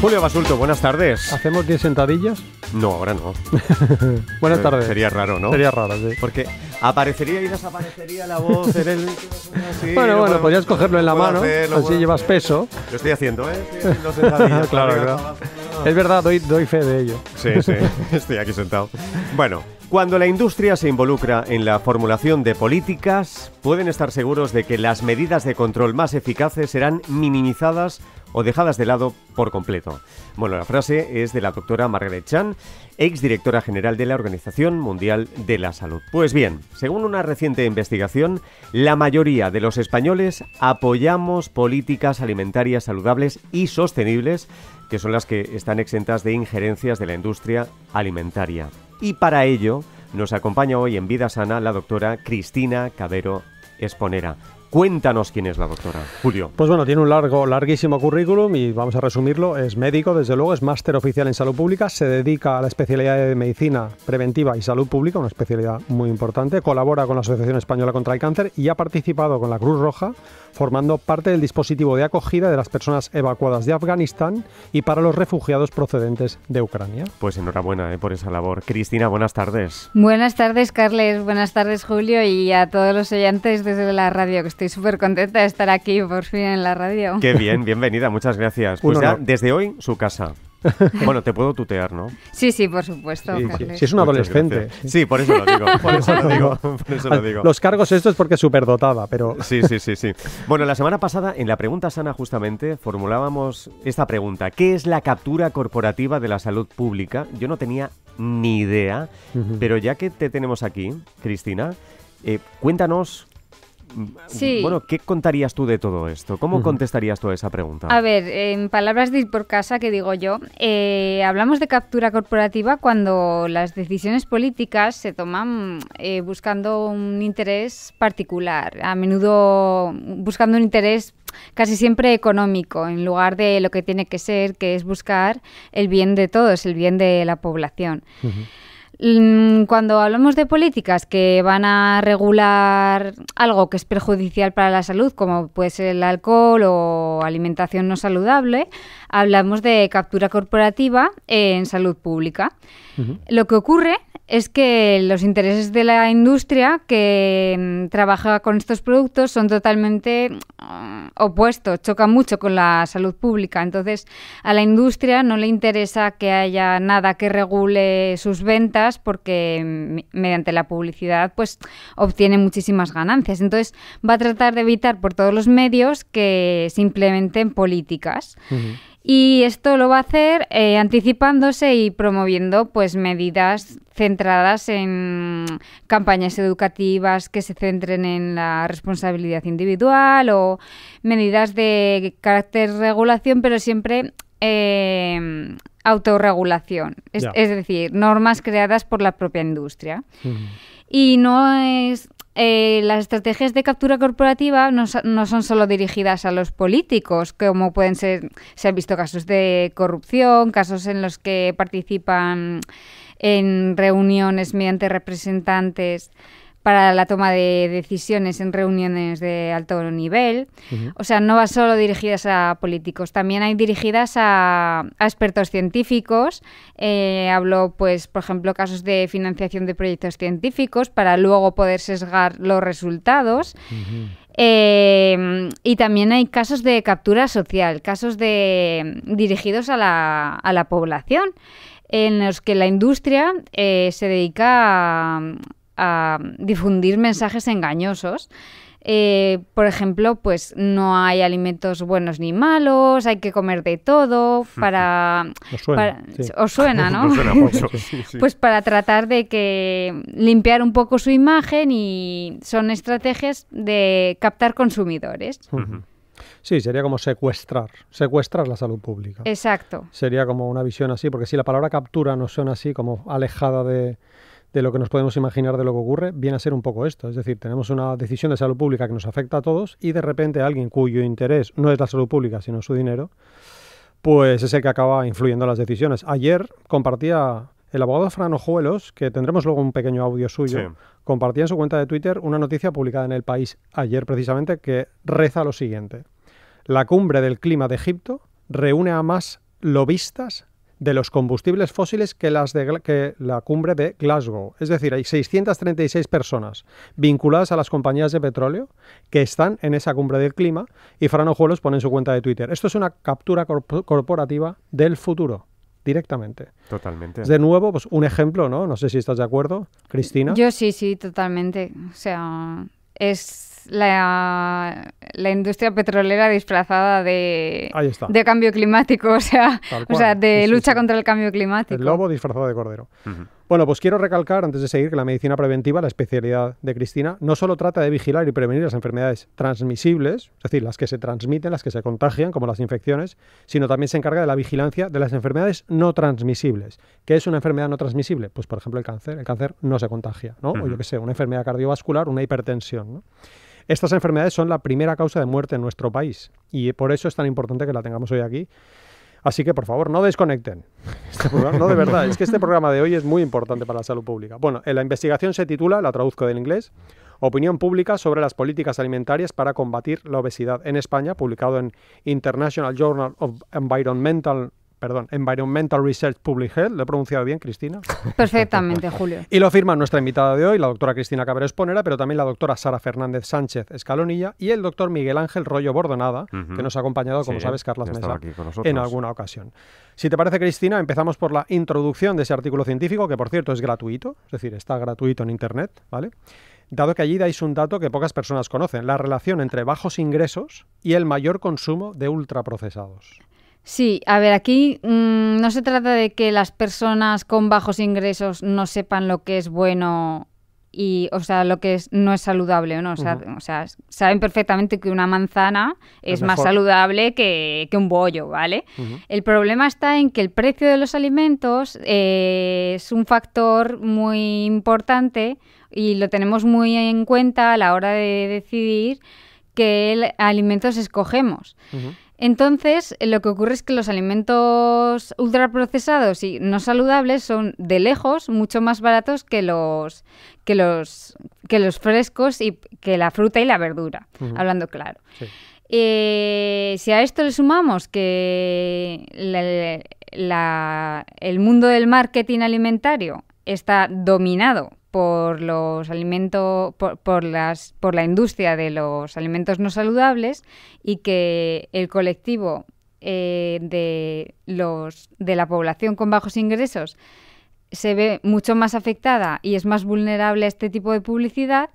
Julio Basulto, buenas tardes. ¿Hacemos 10 sentadillas? No, ahora no. buenas eh, tardes. Sería raro, ¿no? Sería raro, sí. Porque aparecería y desaparecería la voz en el... bueno, bueno, podrías cogerlo en la mano, así llevas peso. Lo estoy haciendo, ¿eh? Estoy sentadillas. claro, claro. Es verdad, doy, doy fe de ello. Sí, sí, estoy aquí sentado. Bueno, cuando la industria se involucra en la formulación de políticas, pueden estar seguros de que las medidas de control más eficaces serán minimizadas o dejadas de lado por completo. Bueno, la frase es de la doctora Margaret Chan, exdirectora general de la Organización Mundial de la Salud. Pues bien, según una reciente investigación, la mayoría de los españoles apoyamos políticas alimentarias saludables y sostenibles, que son las que están exentas de injerencias de la industria alimentaria. Y para ello, nos acompaña hoy en Vida Sana la doctora Cristina Cabero Esponera. Cuéntanos quién es la doctora, Julio. Pues bueno, tiene un largo, larguísimo currículum y vamos a resumirlo. Es médico, desde luego, es máster oficial en salud pública, se dedica a la especialidad de medicina preventiva y salud pública, una especialidad muy importante, colabora con la Asociación Española contra el Cáncer y ha participado con la Cruz Roja formando parte del dispositivo de acogida de las personas evacuadas de Afganistán y para los refugiados procedentes de Ucrania. Pues enhorabuena eh, por esa labor. Cristina, buenas tardes. Buenas tardes, Carles. Buenas tardes, Julio, y a todos los oyentes desde la radio que estoy súper contenta de estar aquí por fin en la radio. Qué bien, bienvenida, muchas gracias. Pues ya, desde hoy, su casa. Bueno, te puedo tutear, ¿no? Sí, sí, por supuesto. Si es un adolescente. Sí, por eso lo digo. Por eso lo digo, Los cargos esto es porque es dotada, pero... Sí, sí, sí, sí. Bueno, la semana pasada en la pregunta sana justamente formulábamos esta pregunta. ¿Qué es la captura corporativa de la salud pública? Yo no tenía ni idea, pero ya que te tenemos aquí, Cristina, eh, cuéntanos Sí. Bueno, ¿qué contarías tú de todo esto? ¿Cómo contestarías tú a esa pregunta? A ver, en palabras de por casa, que digo yo, eh, hablamos de captura corporativa cuando las decisiones políticas se toman eh, buscando un interés particular, a menudo buscando un interés casi siempre económico, en lugar de lo que tiene que ser, que es buscar el bien de todos, el bien de la población. Mm, cuando hablamos de políticas que van a regular algo que es perjudicial para la salud, como puede ser el alcohol o alimentación no saludable, hablamos de captura corporativa en salud pública. Lo que ocurre es que los intereses de la industria que mm, trabaja con estos productos son totalmente mm, opuestos, chocan mucho con la salud pública. Entonces, a la industria no le interesa que haya nada que regule sus ventas porque mm, mediante la publicidad pues obtiene muchísimas ganancias. Entonces va a tratar de evitar por todos los medios que se implementen políticas. Y esto lo va a hacer eh, anticipándose y promoviendo pues medidas centradas en campañas educativas que se centren en la responsabilidad individual o medidas de carácter regulación, pero siempre eh, autorregulación, es, decir, normas creadas por la propia industria. Y no es... Eh, las estrategias de captura corporativa no, no, son solo dirigidas a los políticos, como pueden ser, se han visto casos de corrupción, casos en los que participan en reuniones mediante representantes para la toma de decisiones en reuniones de alto nivel. O sea, no va solo dirigidas a políticos, también hay dirigidas a, expertos científicos. Eh, hablo, pues, por ejemplo, casos de financiación de proyectos científicos para luego poder sesgar los resultados. Eh, y también hay casos de captura social, casos de, dirigidos a la, a la población, en los que la industria eh, se dedica a, a difundir mensajes engañosos. Eh, por ejemplo, pues no hay alimentos buenos ni malos, hay que comer de todo para... Os suena, ¿no? Pues para tratar de que limpiar un poco su imagen y son estrategias de captar consumidores. Sí, sería como secuestrar, secuestrar la salud pública. Exacto. Sería como una visión así, porque si la palabra captura no suena así como alejada de, de lo que nos podemos imaginar de lo que ocurre, viene a ser un poco esto. Es decir, tenemos una decisión de salud pública que nos afecta a todos y de repente alguien cuyo interés no es la salud pública, sino su dinero, pues es el que acaba influyendo en las decisiones. Ayer compartía el abogado Fran Ojuelos, que tendremos luego un pequeño audio suyo, compartía en su cuenta de Twitter una noticia publicada en El País ayer precisamente que reza lo siguiente. La cumbre del clima de Egipto reúne a más lobistas de los combustibles fósiles que, las de, que la cumbre de Glasgow. Es decir, hay 636 personas vinculadas a las compañías de petróleo que están en esa cumbre del clima y Fran Ojuelos pone en su cuenta de Twitter. Esto es una captura corporativa del futuro directamente. Totalmente. De nuevo, pues un ejemplo, ¿no? No sé si estás de acuerdo, Cristina. Yo sí, sí, totalmente. O sea, es la, la industria petrolera disfrazada de, cambio climático, o sea, o sea de lucha contra el cambio climático. El lobo disfrazado de cordero. Bueno, pues quiero recalcar, antes de seguir, que la medicina preventiva, la especialidad de Cristina, no solo trata de vigilar y prevenir las enfermedades transmisibles, es decir, las que se transmiten, las que se contagian, como las infecciones, sino también se encarga de la vigilancia de las enfermedades no transmisibles. ¿Qué es una enfermedad no transmisible? Pues, por ejemplo, el cáncer. El cáncer no se contagia, ¿no? O yo qué sé, una enfermedad cardiovascular, una hipertensión, Estas enfermedades son la primera causa de muerte en nuestro país y por eso es tan importante que la tengamos hoy aquí Así que, por favor, no desconecten. Este programa, no, de verdad, es que este programa de hoy es muy importante para la salud pública. Bueno, en la investigación se titula, la traduzco del inglés, Opinión pública sobre las políticas alimentarias para combatir la obesidad en España, publicado en International Journal of Environmental perdón, Environmental Research Public Health. ¿Lo he pronunciado bien, Cristina? Perfectamente, Julio. Y lo firma nuestra invitada de hoy, la doctora Cristina Cabrera Esponera, pero también la doctora Sara Fernández Sánchez Escalonilla y el doctor Miguel Ángel Rollo Bordonada, que nos ha acompañado, como sabes, Carlos Mesa, en alguna ocasión. Si te parece, Cristina, empezamos por la introducción de ese artículo científico, que por cierto es gratuito, es decir, está gratuito en Internet, ¿vale? dado que allí dais un dato que pocas personas conocen, la relación entre bajos ingresos y el mayor consumo de ultraprocesados. Sí, a ver, aquí mm, no se trata de que las personas con bajos ingresos no sepan lo que es bueno y, o sea, lo que es, no es saludable o no. O sea, saben perfectamente que una manzana es, más saludable que, un bollo, ¿vale? El problema está en que el precio de los alimentos eh, es un factor muy importante y lo tenemos muy en cuenta a la hora de decidir qué alimentos escogemos. Entonces, lo que ocurre es que los alimentos ultraprocesados y no saludables son de lejos mucho más baratos que los que los frescos y que la fruta y la verdura, hablando claro. Eh, si a esto le sumamos que el mundo del marketing alimentario está dominado por los alimentos por, las por la industria de los alimentos no saludables y que el colectivo eh, de los de la población con bajos ingresos se ve mucho más afectada y es más vulnerable a este tipo de publicidad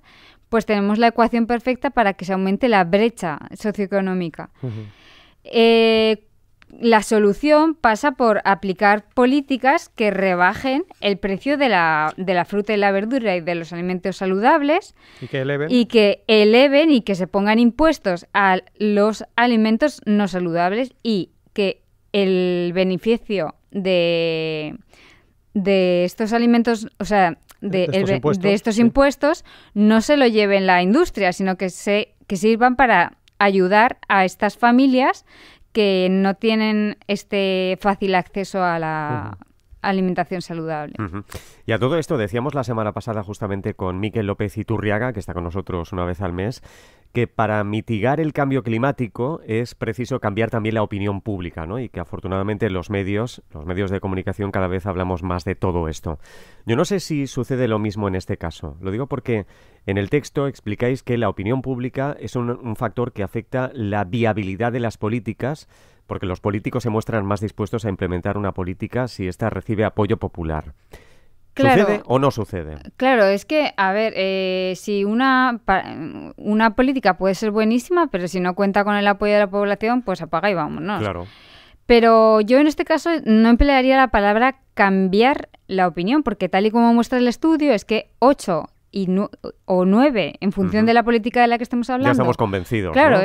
pues tenemos la ecuación perfecta para que se aumente la brecha socioeconómica la solución pasa por aplicar políticas que rebajen el precio de la, de la fruta y la verdura y de los alimentos saludables. Y que eleven. Y que eleven y que se pongan impuestos a los alimentos no saludables y que el beneficio de, de estos alimentos, o sea, de, de, estos, impuestos, no se lo lleven la industria, sino que, se, que sirvan para ayudar a estas familias que no tienen este fácil acceso a la, alimentación saludable. Y a todo esto decíamos la semana pasada justamente con Miquel López Iturriaga, que está con nosotros una vez al mes, que para mitigar el cambio climático es preciso cambiar también la opinión pública, ¿no? Y que afortunadamente los medios, los medios de comunicación cada vez hablamos más de todo esto. Yo no sé si sucede lo mismo en este caso. Lo digo porque en el texto explicáis que la opinión pública es un factor que afecta la viabilidad de las políticas porque los políticos se muestran más dispuestos a implementar una política si ésta recibe apoyo popular. ¿Sucede o no sucede? Claro, es que, a ver, eh, si una, una política puede ser buenísima, pero si no cuenta con el apoyo de la población, pues apaga y vámonos. Claro. Pero yo en este caso no emplearía la palabra cambiar la opinión, porque tal y como muestra el estudio, es que 8 o nueve, en función de la política de la que estamos hablando. Ya estamos convencidos. Claro,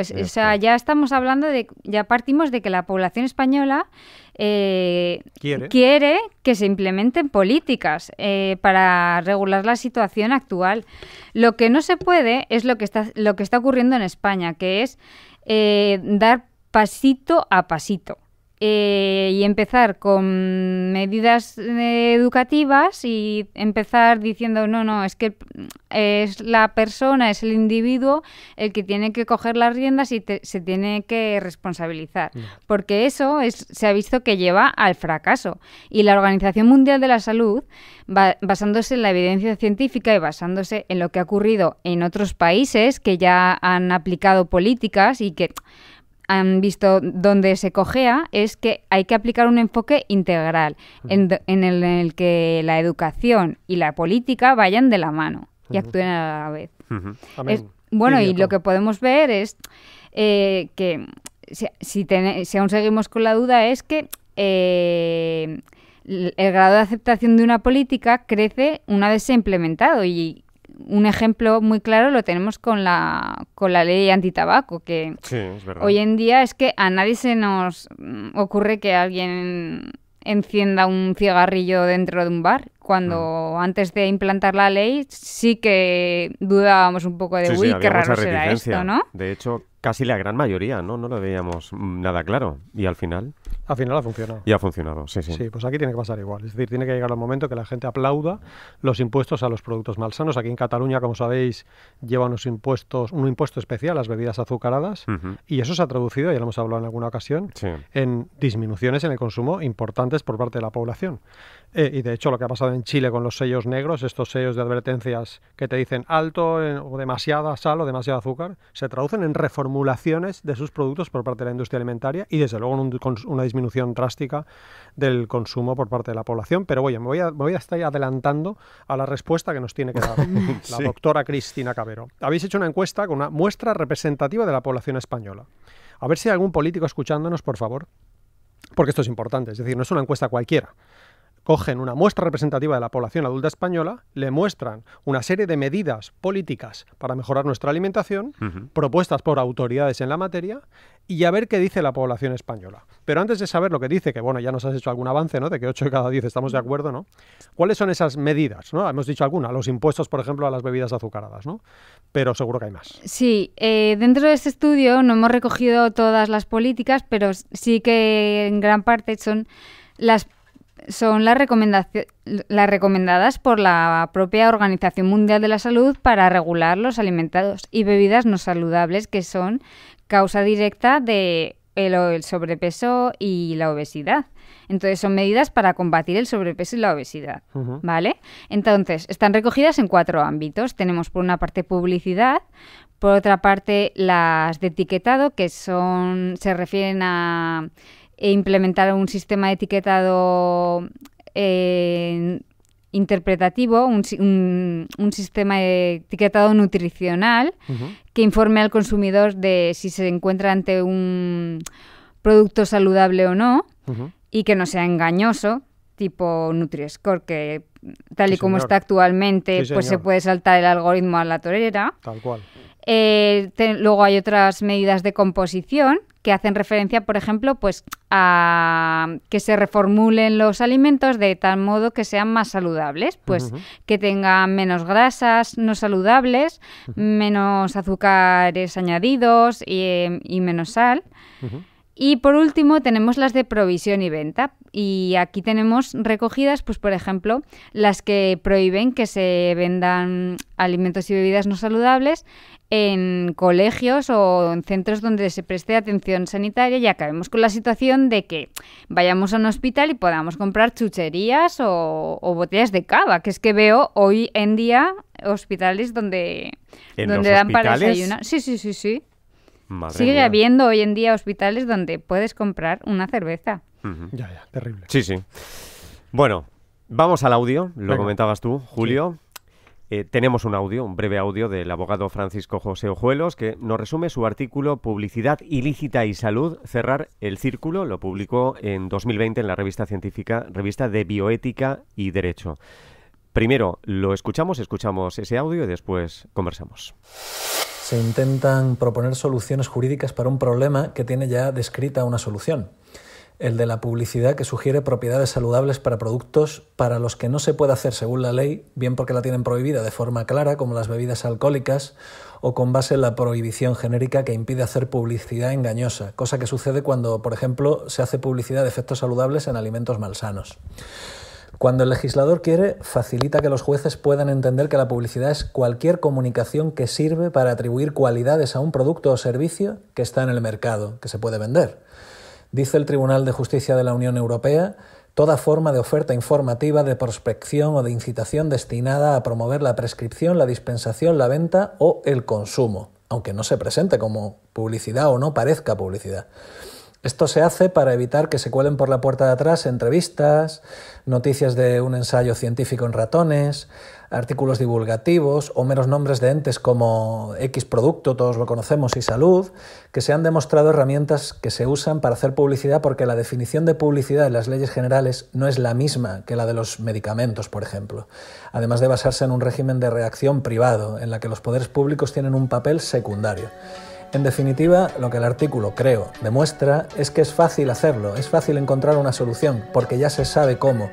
ya estamos hablando de, ya partimos de que la población española eh, ¿Quiere? que se implementen políticas eh, para regular la situación actual. Lo que no se puede es lo que está, lo que está ocurriendo en España, que es eh, dar pasito a pasito. Eh, y empezar con medidas eh, educativas y empezar diciendo, no, no, es que es la persona, es el individuo el que tiene que coger las riendas y se tiene que responsabilizar. Mm. Porque eso es, se ha visto que lleva al fracaso. Y la Organización Mundial de la Salud, basándose en la evidencia científica y basándose en lo que ha ocurrido en otros países que ya han aplicado políticas y que han visto donde se cojea es que hay que aplicar un enfoque integral en, el, que la educación y la política vayan de la mano y actúen a la vez. bueno, y, lo que podemos ver es eh, que si, si, aún seguimos con la duda es que eh, el grado de aceptación de una política crece una vez se ha implementado y un ejemplo muy claro lo tenemos con la, con la ley antitabaco, que hoy en día es que a nadie se nos ocurre que alguien encienda un cigarrillo dentro de un bar, cuando mm. antes de implantar la ley sí que dudábamos un poco de, qué raro será esto, ¿no? De hecho, casi la gran mayoría, ¿no? No lo veíamos nada claro. Y al final... Al final ha funcionado. Y ha funcionado, sí, sí. Sí, pues aquí tiene que pasar igual. Es decir, tiene que llegar el momento que la gente aplauda los impuestos a los productos malsanos. Aquí en Cataluña, como sabéis, lleva unos impuestos, un impuesto especial a las bebidas azucaradas y eso se ha traducido, ya lo hemos hablado en alguna ocasión, en disminuciones en el consumo importantes por parte de la población. Eh, y de hecho lo que ha pasado en Chile con los sellos negros, estos sellos de advertencias que te dicen alto eh, o demasiada sal o demasiado azúcar, se traducen en reformulaciones de sus productos por parte de la industria alimentaria y desde luego en una disminución drástica del consumo por parte de la población. Pero oye, me voy a, me voy a estar adelantando a la respuesta que nos tiene que dar la doctora Cristina Cabero. Habéis hecho una encuesta con una muestra representativa de la población española. A ver si hay algún político escuchándonos, por favor porque esto es importante, es decir, no es una encuesta cualquiera, cogen una muestra representativa de la población adulta española, le muestran una serie de medidas políticas para mejorar nuestra alimentación, propuestas por autoridades en la materia, y a ver qué dice la población española. Pero antes de saber lo que dice, que bueno, ya nos has hecho algún avance, ¿no? De que 8 de cada 10 estamos de acuerdo, ¿no? ¿Cuáles son esas medidas? ¿no? Hemos dicho alguna, los impuestos, por ejemplo, a las bebidas azucaradas, ¿no? Pero seguro que hay más. Sí, eh, dentro de este estudio no hemos recogido todas las políticas, pero sí que en gran parte son las son las, las recomendadas por la propia Organización Mundial de la Salud para regular los alimentados y bebidas no saludables que son causa directa de el, sobrepeso y la obesidad. Entonces son medidas para combatir el sobrepeso y la obesidad, ¿vale? Entonces están recogidas en cuatro ámbitos. Tenemos por una parte publicidad, por otra parte las de etiquetado que son se refieren a e implementar un sistema de etiquetado eh, interpretativo, un, sistema de etiquetado nutricional que informe al consumidor de si se encuentra ante un producto saludable o no y que no sea engañoso, tipo Nutri-Score, que tal y como está actualmente, pues se puede saltar el algoritmo a la torera. Tal cual. Eh, luego hay otras medidas de composición que hacen referencia, por ejemplo, pues a que se reformulen los alimentos de tal modo que sean más saludables, pues que tengan menos grasas no saludables, menos azúcares añadidos y, eh, menos sal. Y por último tenemos las de provisión y venta y aquí tenemos recogidas pues por ejemplo las que prohíben que se vendan alimentos y bebidas no saludables en colegios o en centros donde se preste atención sanitaria y acabemos con la situación de que vayamos a un hospital y podamos comprar chucherías o, botellas de cava, que es que veo hoy en día hospitales donde, donde dan para para desayunar. Sí, sí, sí, sí. Sigue habiendo hoy en día hospitales donde puedes comprar una cerveza. Ya, ya, terrible. Sí, sí. Bueno, vamos al audio, lo comentabas tú, Julio. Eh, tenemos un audio, un breve audio del abogado Francisco José Ojuelos, que nos resume su artículo Publicidad ilícita y salud, cerrar el círculo. Lo publicó en 2020 en la revista científica, revista de bioética y derecho. Primero lo escuchamos, escuchamos ese audio y después conversamos se intentan proponer soluciones jurídicas para un problema que tiene ya descrita una solución, el de la publicidad que sugiere propiedades saludables para productos para los que no se puede hacer según la ley, bien porque la tienen prohibida de forma clara, como las bebidas alcohólicas, o con base en la prohibición genérica que impide hacer publicidad engañosa, cosa que sucede cuando, por ejemplo, se hace publicidad de efectos saludables en alimentos malsanos. Cuando el legislador quiere, facilita que los jueces puedan entender que la publicidad es cualquier comunicación que sirve para atribuir cualidades a un producto o servicio que está en el mercado, que se puede vender. Dice el Tribunal de Justicia de la Unión Europea toda forma de oferta informativa, de prospección o de incitación destinada a promover la prescripción, la dispensación, la venta o el consumo, aunque no se presente como publicidad o no parezca publicidad. Esto se hace para evitar que se cuelen por la puerta de atrás entrevistas, noticias de un ensayo científico en ratones, artículos divulgativos o meros nombres de entes como X producto, todos lo conocemos, y salud, que se han demostrado herramientas que se usan para hacer publicidad porque la definición de publicidad en las leyes generales no es la misma que la de los medicamentos, por ejemplo, además de basarse en un régimen de reacción privado en la que los poderes públicos tienen un papel secundario. En definitiva, lo que el artículo, creo, demuestra es que es fácil hacerlo, es fácil encontrar una solución, porque ya se sabe cómo.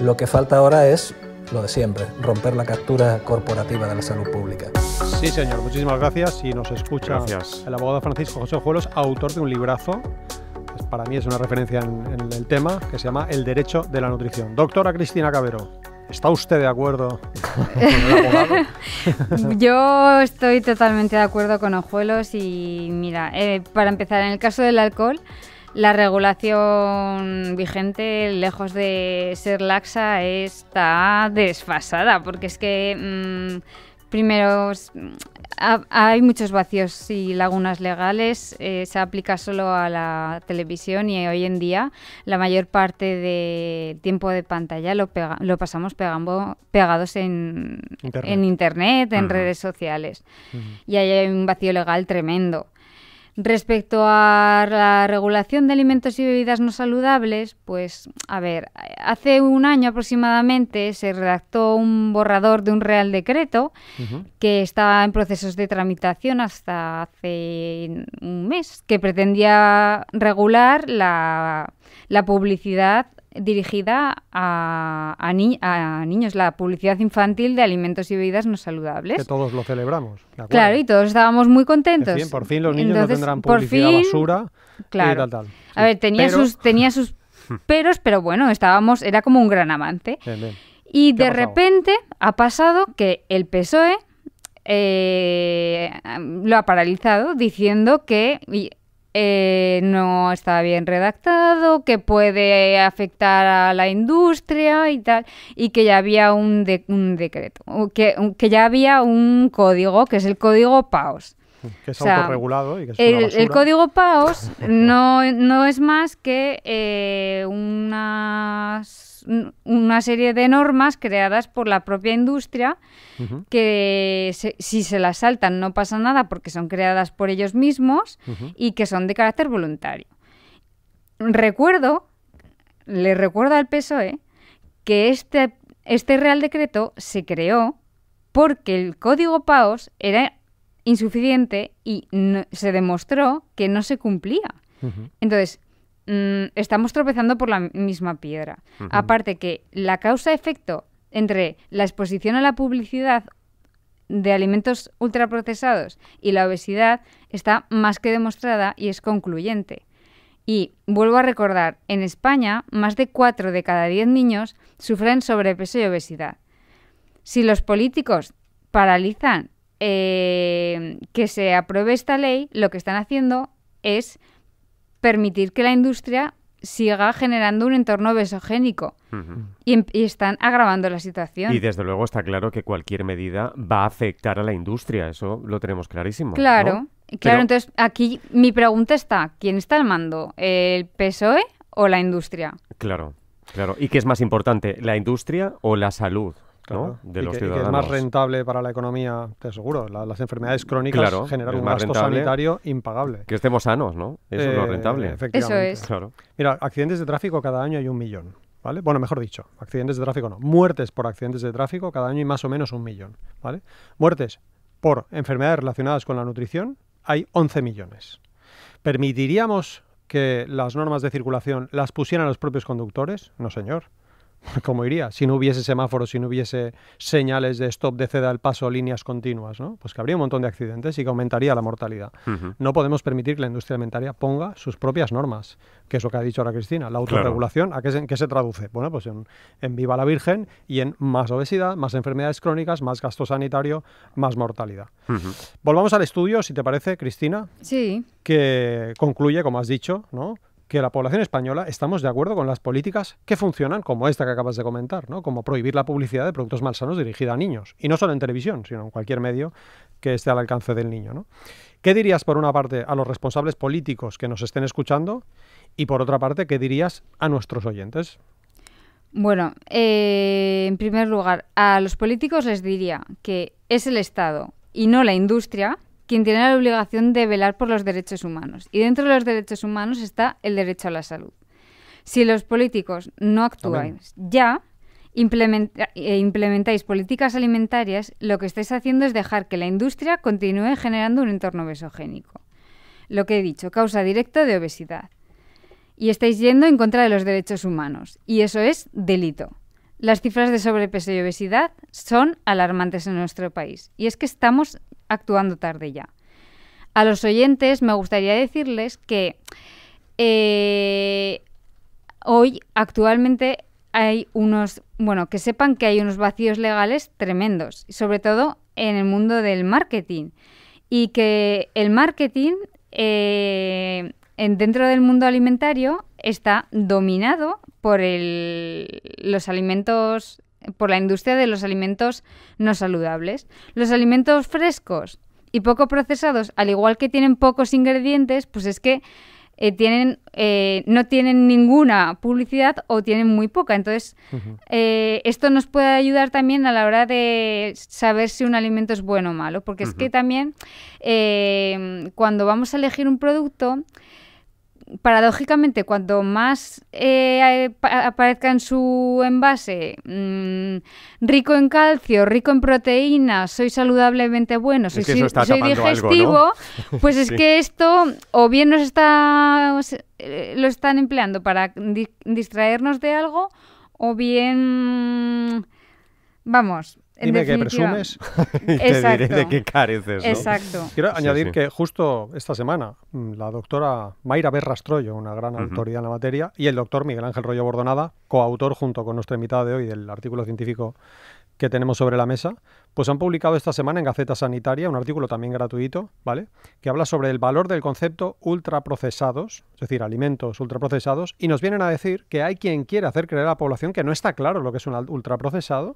Lo que falta ahora es lo de siempre, romper la captura corporativa de la salud pública. Sí, señor, muchísimas gracias. Y nos escucha el abogado Francisco José Juelos, autor de un librazo, para mí es una referencia en, el tema, que se llama El Derecho de la Nutrición. Doctora Cristina Cabero. ¿Está usted de acuerdo con el abogado? Yo estoy totalmente de acuerdo con Ojuelos y mira, eh, para empezar, en el caso del alcohol, la regulación vigente, lejos de ser laxa, está desfasada, porque es que... Mm, primero hay muchos vacíos y lagunas legales. Eh, se aplica solo a la televisión y hoy en día la mayor parte de tiempo de pantalla lo, lo pasamos pegando, pegados en internet, en, redes sociales. Y hay un vacío legal tremendo. Respecto a la regulación de alimentos y bebidas no saludables, pues a ver, hace un año aproximadamente se redactó un borrador de un Real Decreto que estaba en procesos de tramitación hasta hace un mes, que pretendía regular la publicidad dirigida a, a, niños, la publicidad infantil de alimentos y bebidas no saludables. Que todos lo celebramos. claro, y todos estábamos muy contentos. por fin los niños no tendrán publicidad basura claro. a ver, tenía sus, tenía sus peros, pero bueno, estábamos, era como un gran amante. Y de repente ha pasado que el PSOE eh, lo ha paralizado diciendo que eh, no está bien redactado, que puede afectar a la industria y tal, y que ya había un, un decreto, que, que, ya había un código, que es el código PAOS. Que es autorregulado el, código PAOS no, no es más que eh, unas una serie de normas creadas por la propia industria que si se las saltan no pasa nada porque son creadas por ellos mismos y que son de carácter voluntario. Recuerdo, le recuerdo al PSOE que este, este Real Decreto se creó porque el código PAOS era insuficiente y se demostró que no se cumplía. Entonces, Mm, estamos tropezando por la misma piedra. Aparte que la causa-efecto entre la exposición a la publicidad de alimentos ultraprocesados y la obesidad está más que demostrada y es concluyente. Y vuelvo a recordar, en España más de 4 de cada 10 niños sufren sobrepeso y obesidad. Si los políticos paralizan eh, que se apruebe esta ley, lo que están haciendo es permitir que la industria siga generando un entorno besogénico em, y, están agravando la situación. Y desde luego está claro que cualquier medida va a afectar a la industria, eso lo tenemos clarísimo. Claro, claro, entonces aquí mi pregunta está, ¿quién está al mando? ¿El PSOE o la industria? Claro, claro. ¿Y qué es más importante, la industria o la salud? que, es más rentable para la economía, te aseguro. las enfermedades crónicas generan un gasto sanitario impagable. Que estemos sanos, ¿no? Eso es lo eh, rentable. Eso es. Mira, accidentes de tráfico cada año hay un millón. ¿Vale? Bueno, mejor dicho, accidentes de tráfico no, muertes por accidentes de tráfico cada año hay más o menos un millón, ¿vale? Muertes por enfermedades relacionadas con la nutrición hay 11 millones. ¿Permitiríamos que las normas de circulación las pusieran los propios conductores? No, señor. ¿Cómo iría? Si no hubiese semáforos, si no hubiese señales de stop, de ceda al paso, líneas continuas, ¿no? Pues que habría un montón de accidentes y que aumentaría la mortalidad. No podemos permitir que la industria alimentaria ponga sus propias normas, que es lo que ha dicho ahora Cristina. La autorregulación, ¿a qué se, qué se traduce? Bueno, pues en, viva la Virgen y en más obesidad, más enfermedades crónicas, más gasto sanitario, más mortalidad. Volvamos al estudio, si te parece, Cristina. Sí. Que concluye, como has dicho, ¿no? que la población española estamos de acuerdo con las políticas que funcionan, como esta que acabas de comentar, ¿no? como prohibir la publicidad de productos malsanos dirigida a niños, y no solo en televisión, sino en cualquier medio que esté al alcance del niño. ¿no? ¿Qué dirías, por una parte, a los responsables políticos que nos estén escuchando? Y por otra parte, ¿qué dirías a nuestros oyentes? Bueno, eh, en primer lugar, a los políticos les diría que es el Estado y no la industria quien tiene la obligación de velar por los derechos humanos. Y dentro de los derechos humanos está el derecho a la salud. Si los políticos no actúan, ya, e implementáis políticas alimentarias, lo que estáis haciendo es dejar que la industria continúe generando un entorno obesogénico. Lo que he dicho, causa directa de obesidad. Y estáis yendo en contra de los derechos humanos. Y eso es delito. Las cifras de sobrepeso y obesidad son alarmantes en nuestro país y es que estamos actuando tarde ya. A los oyentes me gustaría decirles que eh, hoy actualmente hay unos, bueno, que sepan que hay unos vacíos legales tremendos, sobre todo en el mundo del marketing y que el marketing eh, dentro del mundo alimentario está dominado por el, los alimentos, por la industria de los alimentos no saludables. Los alimentos frescos y poco procesados, al igual que tienen pocos ingredientes, pues es que eh, tienen, eh, no tienen ninguna publicidad o tienen muy poca. Entonces, eh, esto nos puede ayudar también a la hora de saber si un alimento es bueno o malo, porque es que también cuando vamos a elegir un producto, paradójicamente, cuando más eh, aparezca en su envase mm, rico en calcio, rico en proteínas, soy saludablemente bueno, soy, digestivo, pues es que esto o bien nos está, eh, lo están empleando para distraernos de algo o bien, vamos, Dime que presumes y te diré de qué careces. Exacto. Quiero añadir que justo esta semana mm, la doctora Mayra Berrastrollo, una gran autoridad en la materia, y el doctor Miguel Ángel Rollo Bordonada, coautor junto con nuestra invitada de hoy del artículo científico que tenemos sobre la mesa, pues han publicado esta semana en Gaceta Sanitaria un artículo también gratuito, ¿vale? Que habla sobre el valor del concepto ultraprocesados, es decir, alimentos ultraprocesados, y nos vienen a decir que hay quien quiere hacer creer a la población que no está claro lo que es un ultraprocesado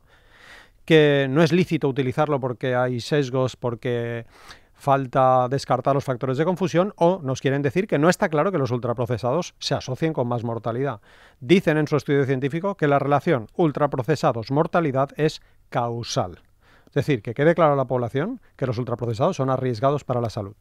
que no es lícito utilizarlo porque hay sesgos, porque falta descartar los factores de confusión o nos quieren decir que no está claro que los ultraprocesados se asocien con más mortalidad. Dicen en su estudio científico que la relación ultraprocesados-mortalidad es causal. Es decir, que quede claro a la población que los ultraprocesados son arriesgados para la salud.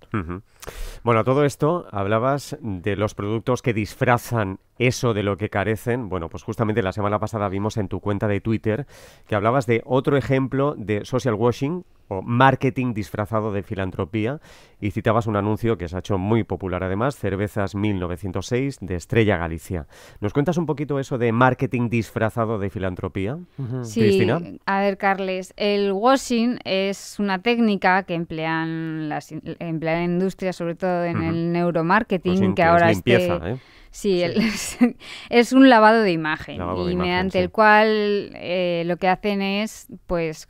Bueno, a todo esto hablabas de los productos que disfrazan eso de lo que carecen. Bueno, pues justamente la semana pasada vimos en tu cuenta de Twitter que hablabas de otro ejemplo de social washing o marketing disfrazado de filantropía y citabas un anuncio que se ha hecho muy popular además, Cervezas 1906 de Estrella Galicia. ¿Nos cuentas un poquito eso de marketing disfrazado de filantropía, Cristina? A ver, Carles, el washing es una técnica que emplean las emplean industrias, sobre todo en el neuromarketing, que, ahora es ¿eh? Sí, es un lavado de imagen y mediante el cual eh, lo que hacen es, pues,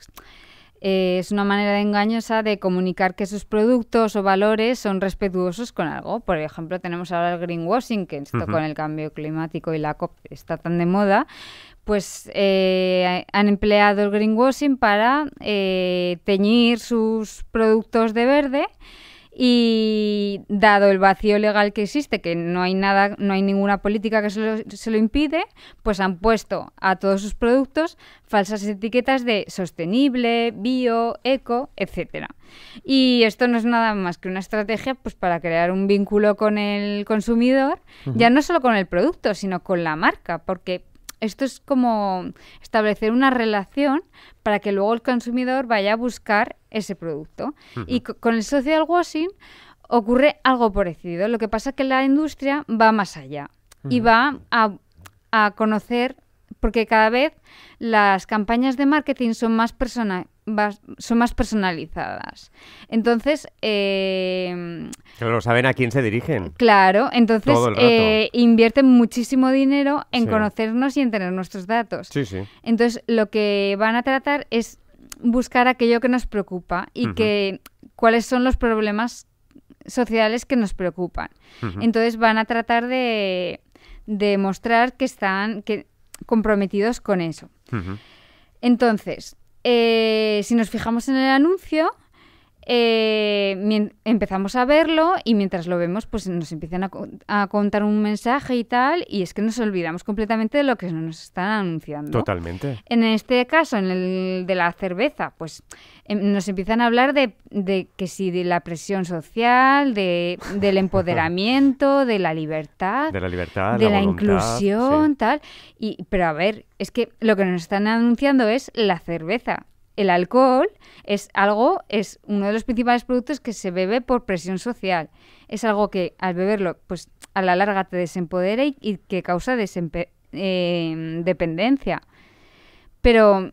eh, es una manera engañosa de comunicar que sus productos o valores son respetuosos con algo. Por ejemplo, tenemos ahora el greenwashing, que esto con el cambio climático y la COP está tan de moda, pues eh, han empleado el greenwashing para eh, teñir sus productos de verde y dado el vacío legal que existe, que no hay nada, no hay ninguna política que se lo, impide, pues han puesto a todos sus productos falsas etiquetas de sostenible, bio, eco, etcétera. Y esto no es nada más que una estrategia pues, para crear un vínculo con el consumidor, ya no solo con el producto, sino con la marca, porque esto es como establecer una relación para que luego el consumidor vaya a buscar ese producto. Y con el social washing ocurre algo parecido. Lo que pasa es que la industria va más allá y va a, conocer porque cada vez las campañas de marketing son más personales son más personalizadas. Entonces... Eh, Pero saben a quién se dirigen. Claro, entonces eh, invierten muchísimo dinero en conocernos y en tener nuestros datos. Sí, sí. Entonces lo que van a tratar es buscar aquello que nos preocupa y que cuáles son los problemas sociales que nos preocupan. Entonces van a tratar de, mostrar que están comprometidos con eso. Entonces, eh, si nos fijamos en el anuncio, eh, empezamos a verlo y mientras lo vemos, pues nos empiezan a, contar un mensaje y tal, y es que nos olvidamos completamente de lo que nos están anunciando. Totalmente. En este caso, en el de la cerveza, pues em, nos empiezan a hablar de, que sí, de la presión social, de, del empoderamiento, de la libertad. De la libertad, de la, inclusión, tal. Y, pero a ver, es que lo que nos están anunciando es la cerveza el alcohol es algo, es uno de los principales productos que se bebe por presión social. Es algo que al beberlo, pues a la larga te desempodera y, que causa em, dependencia. Pero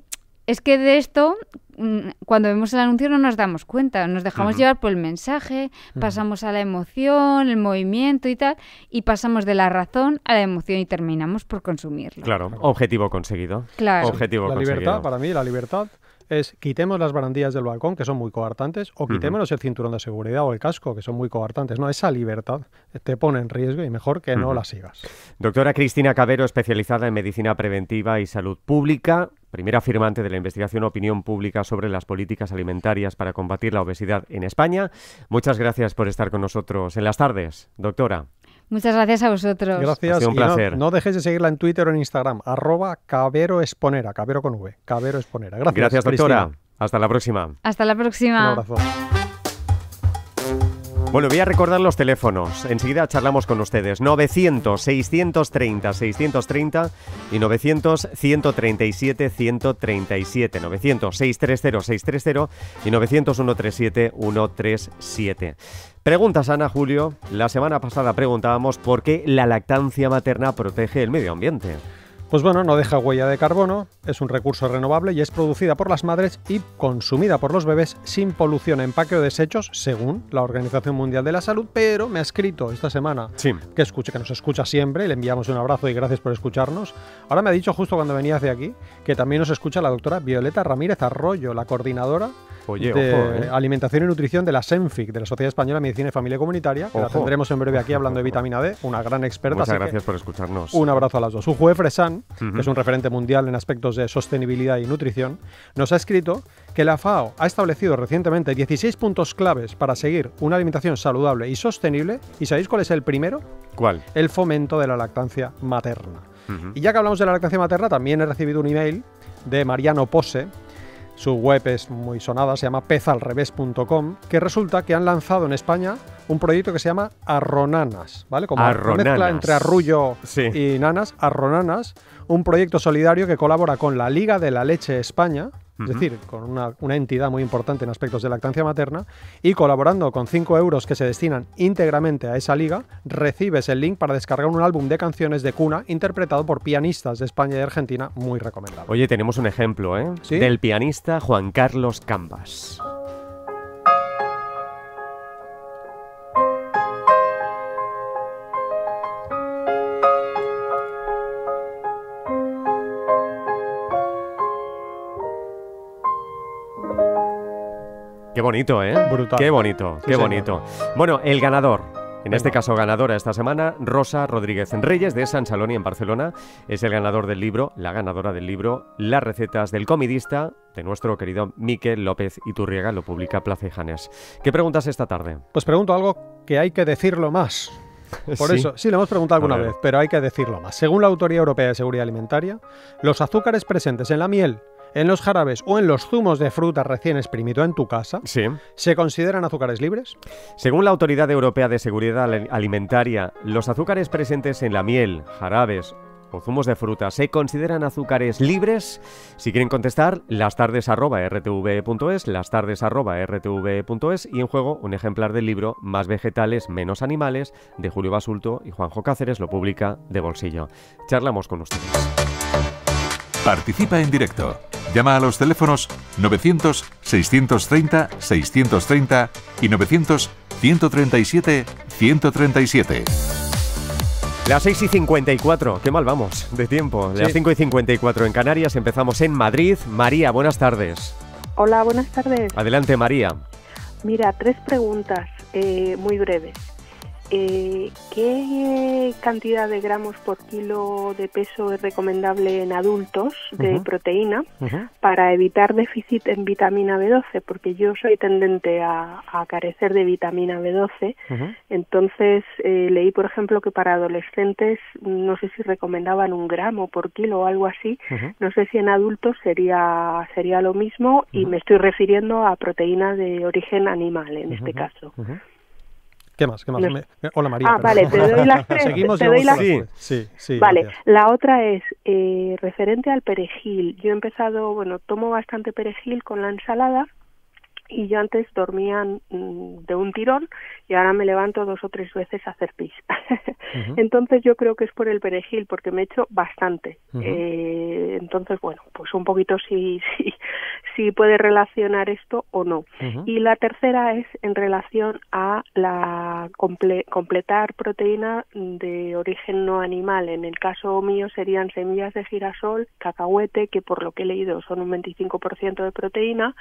es que de esto, mm, cuando vemos el anuncio no nos damos cuenta, nos dejamos llevar por el mensaje, pasamos a la emoción, el movimiento y tal, y pasamos de la razón a la emoción y terminamos por consumirlo. Claro, objetivo conseguido. Claro. Objetivo la libertad, para mí, la libertad es quitemos las barandillas del balcón, que son muy coartantes, o quitémonos el cinturón de seguridad o el casco, que son muy coartantes. No, esa libertad te pone en riesgo y mejor que no la sigas. Doctora Cristina Cabero, especializada en medicina preventiva y salud pública, primera firmante de la investigación Opinión Pública sobre las políticas alimentarias para combatir la obesidad en España. Muchas gracias por estar con nosotros en las tardes, doctora. Muchas gracias a vosotros. Gracias. Ha sido un placer. No, dejéis de seguirla en Twitter o en Instagram, arroba Cabero Exponera, Cabero con V, Cabero Exponera. Gracias, Gracias doctora. Hasta la próxima. Hasta la próxima. Un abrazo. Bueno, voy a recordar los teléfonos. Enseguida charlamos con ustedes. 900 630 630 y 900 137 137. 900 630 630 y 900 137 137. Preguntas, Ana Julio. La semana pasada preguntábamos por qué la lactancia materna protege el medio ambiente. Pues bueno, no deja huella de carbono, es un recurso renovable y es producida por las madres y consumida por los bebés sin polución empaque o desechos, según la Organización Mundial de la Salud. Pero me ha escrito esta semana que escucha, que nos escucha siempre, le enviamos un abrazo y gracias por escucharnos. Ahora me ha dicho justo cuando venía hacia aquí que también nos escucha la doctora Violeta Ramírez Arroyo, la coordinadora de ¿eh? alimentación y nutrición de la SENFIC, de la Sociedad Española de Medicina y Familia Comunitaria, que la tendremos en breve aquí hablando de vitamina D, una gran experta. Muchas gracias por escucharnos. Un abrazo a las dos. Su Fresan, uh que es un referente mundial en aspectos de sostenibilidad y nutrición, nos ha escrito que la FAO ha establecido recientemente 16 puntos claves para seguir una alimentación saludable y sostenible. ¿Y sabéis cuál es el primero? ¿Cuál? El fomento de la lactancia materna. Y ya que hablamos de la lactancia materna, también he recibido un email de Mariano Pose, su web es muy sonada, se llama pezalrevés.com, que resulta que han lanzado en España un proyecto que se llama Arronanas, ¿vale? Como mezcla entre arrullo y nanas, Arronanas, un proyecto solidario que colabora con la Liga de la Leche España, es decir, con una, entidad muy importante en aspectos de lactancia materna, y colaborando con 5 euros que se destinan íntegramente a esa liga, recibes el link para descargar un álbum de canciones de cuna interpretado por pianistas de España y Argentina, muy recomendable. Oye, tenemos un ejemplo, ¿eh? Del pianista Juan Carlos Cambas. bonito, ¿eh? Brutal. Qué bonito, qué bonito. Bueno, el ganador. En este caso, ganadora esta semana, Rosa Rodríguez Reyes de San Saloni en Barcelona. Es el ganador del libro, la ganadora del libro, Las recetas del comidista, de nuestro querido Miquel López Iturriega, lo publica Plaza Janes. ¿Qué preguntas esta tarde? Pues pregunto algo que hay que decirlo más. Por eso, sí, lo hemos preguntado alguna vez, pero hay que decirlo más. Según la Autoridad Europea de Seguridad Alimentaria, los azúcares presentes en la miel en los jarabes o en los zumos de fruta recién exprimido en tu casa, sí. ¿se consideran azúcares libres? Según la Autoridad Europea de Seguridad Alimentaria, los azúcares presentes en la miel, jarabes o zumos de fruta se consideran azúcares libres? Si quieren contestar, las tardes las tardes y en juego un ejemplar del libro Más vegetales, menos animales de Julio Basulto y Juanjo Cáceres lo publica de bolsillo. Charlamos con ustedes. Participa en directo. Llama a los teléfonos 900-630-630 y 900-137-137. Las 6 y 54, qué mal vamos de tiempo. Las 5 y 54 en Canarias, empezamos en Madrid. María, buenas tardes. Hola, buenas tardes. Adelante, María. Mira, tres preguntas eh, muy breves. Eh, ¿Qué eh, cantidad de gramos por kilo de peso es recomendable en adultos de proteína para evitar déficit en vitamina B12? Porque yo soy tendente a, carecer de vitamina B12. Entonces eh, leí, por ejemplo, que para adolescentes no sé si recomendaban un gramo por kilo o algo así. No sé si en adultos sería, sería lo mismo y me estoy refiriendo a proteína de origen animal en este caso. ¿Qué más? ¿Qué más? Hola María. Ah, vale, te doy las tres. Seguimos Sí, sí, sí. Vale, la otra es eh, referente al perejil. Yo he empezado, bueno, tomo bastante perejil con la ensalada y yo antes dormía mm, de un tirón y ahora me levanto dos o tres veces a hacer pis. Entonces yo creo que es por el perejil porque me he hecho bastante. Eh, entonces bueno, pues un poquito si si, puede relacionar esto o no. Y la tercera es en relación a la completar proteína de origen no animal. En el caso mío serían semillas de girasol, cacahuete, que por lo que he leído son un 25% de proteína,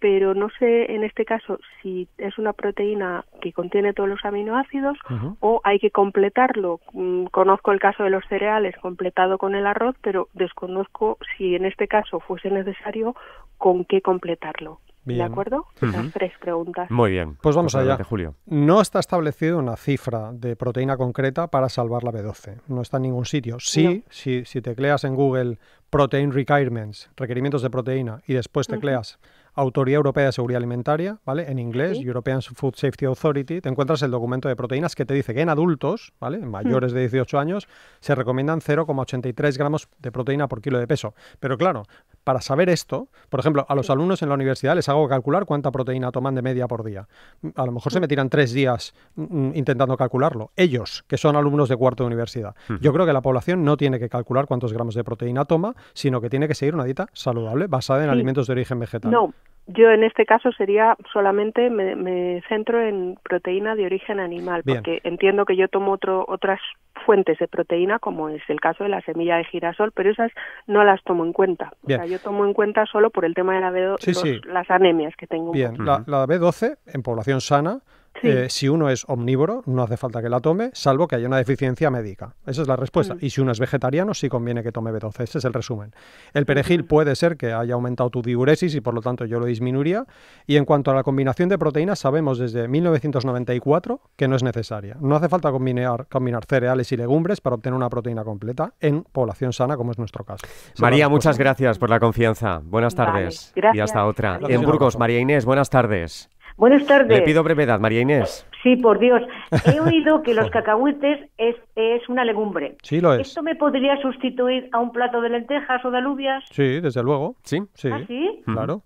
pero no sé en este caso, si es una proteína que contiene todos los aminoácidos o hay que completarlo. Mm, conozco el caso de los cereales completado con el arroz, pero desconozco si en este caso fuese necesario con qué completarlo. ¿De acuerdo? tres preguntas. Muy bien. Pues vamos pues allá. No está establecida una cifra de proteína concreta para salvar la B12. No está en ningún sitio. Sí, si, tecleas en Google Protein Requirements, requerimientos de proteína, y después tecleas Autoría Europea de Seguridad Alimentaria, ¿vale? En inglés, European Food Safety Authority, te encuentras el documento de proteínas que te dice que en adultos, ¿vale? Hmm. mayores de 18 años, se recomiendan 0,83 gramos de proteína por kilo de peso. Pero claro, para saber esto, por ejemplo, a los alumnos en la universidad les hago calcular cuánta proteína toman de media por día. A lo mejor se hmm. me tiran tres días mm, mm, intentando calcularlo. Ellos, que son alumnos de cuarto de universidad. Yo creo que la población no tiene que calcular cuántos gramos de proteína toma, sino que tiene que seguir una dieta saludable basada en alimentos de origen vegetal. No, yo en este caso sería solamente me, me centro en proteína de origen animal, porque entiendo que yo tomo otro, otras fuentes de proteína, como es el caso de la semilla de girasol, pero esas no las tomo en cuenta. O sea, yo tomo en cuenta solo por el tema de la B12, las anemias que tengo. Bien, la, la B12 en población sana eh, si uno es omnívoro, no hace falta que la tome, salvo que haya una deficiencia médica. Esa es la respuesta. Mm. Y si uno es vegetariano, sí conviene que tome B12. Ese es el resumen. El perejil puede ser que haya aumentado tu diuresis y por lo tanto yo lo disminuiría. Y en cuanto a la combinación de proteínas, sabemos desde 1994 que no es necesaria. No hace falta combinar, cereales y legumbres para obtener una proteína completa en población sana, como es nuestro caso. María, muchas gracias por la confianza. Buenas tardes. y hasta otra. En Burgos, María Inés, buenas tardes. Buenas tardes. Le pido brevedad, María Inés. Sí, por Dios. He oído que los cacahuetes es, una legumbre. Sí, lo es. ¿Esto me podría sustituir a un plato de lentejas o de alubias? Sí, desde luego. Sí, sí. ¿Ah, sí? Claro.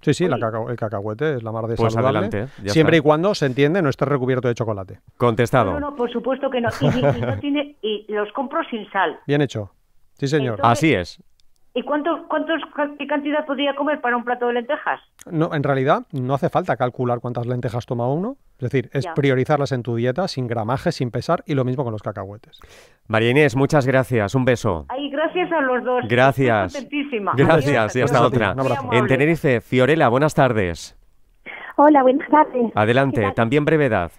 Sí, sí, el cacahuete es la mar de pues adelante, siempre y cuando se entiende no esté recubierto de chocolate. Contestado. No, no, por supuesto que no. Y, no tiene, y los compro sin sal. Bien hecho. Sí, señor. Así es. ¿Y cuánto, cuántos, qué cantidad podría comer para un plato de lentejas? No, en realidad no hace falta calcular cuántas lentejas toma uno. Es decir, es priorizarlas en tu dieta sin gramaje, sin pesar y lo mismo con los cacahuetes. María Inés, muchas gracias. Un beso. Ay, gracias a los dos. Gracias. gracias y hasta otra. En Tenerife, Fiorella, buenas tardes. Hola, buenas tardes. Adelante, también brevedad.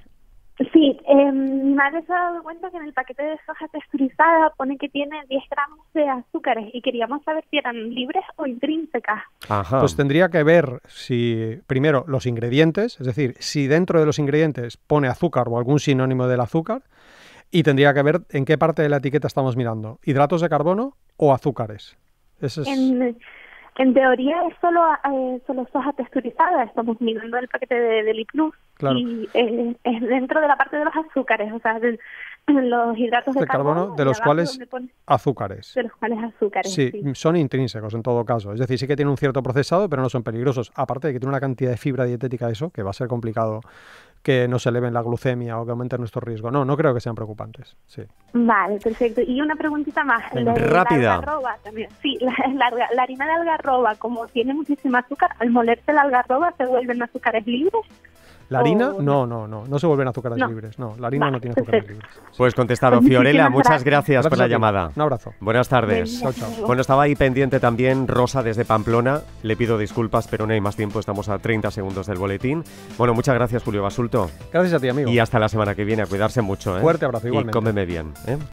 Sí, eh, mi madre se ha dado cuenta que en el paquete de soja texturizada pone que tiene 10 gramos de azúcares y queríamos saber si eran libres o intrínsecas. Ajá. Pues tendría que ver si, primero, los ingredientes, es decir, si dentro de los ingredientes pone azúcar o algún sinónimo del azúcar, y tendría que ver en qué parte de la etiqueta estamos mirando, hidratos de carbono o azúcares. eso es en teoría es solo, eh, soja texturizada, estamos mirando el paquete de, del y eh, es dentro de la parte de los azúcares, o sea, de, los hidratos de, carbono, de los cuales azúcares. De los cuales azúcares. Sí, sí, son intrínsecos en todo caso, es decir, sí que tiene un cierto procesado, pero no son peligrosos, aparte de que tiene una cantidad de fibra dietética eso, que va a ser complicado que se eleven la glucemia o que aumenten nuestro riesgo. No, no creo que sean preocupantes. Sí. Vale, perfecto. Y una preguntita más. La, Rápida. La algarroba también. Sí, la, harina de algarroba, como tiene muchísimo azúcar, al molerse la algarroba se vuelven azúcares libres. ¿La harina? Oh. No, no, no. No se vuelven azúcares libres. No, la harina no tiene azúcares libres. Pues contestado, pues Fiorella, muchas gracias, por la llamada. Un abrazo. Buenas tardes. Bueno, estaba ahí pendiente también Rosa desde Pamplona. Le pido disculpas, pero no hay más tiempo. Estamos a 30 segundos del boletín. Bueno, muchas gracias, Julio Basulto. Gracias a ti, amigo. Y hasta la semana que viene. A cuidarse mucho. ¿eh? Fuerte abrazo, igualmente. Y cómeme bien. ¿eh?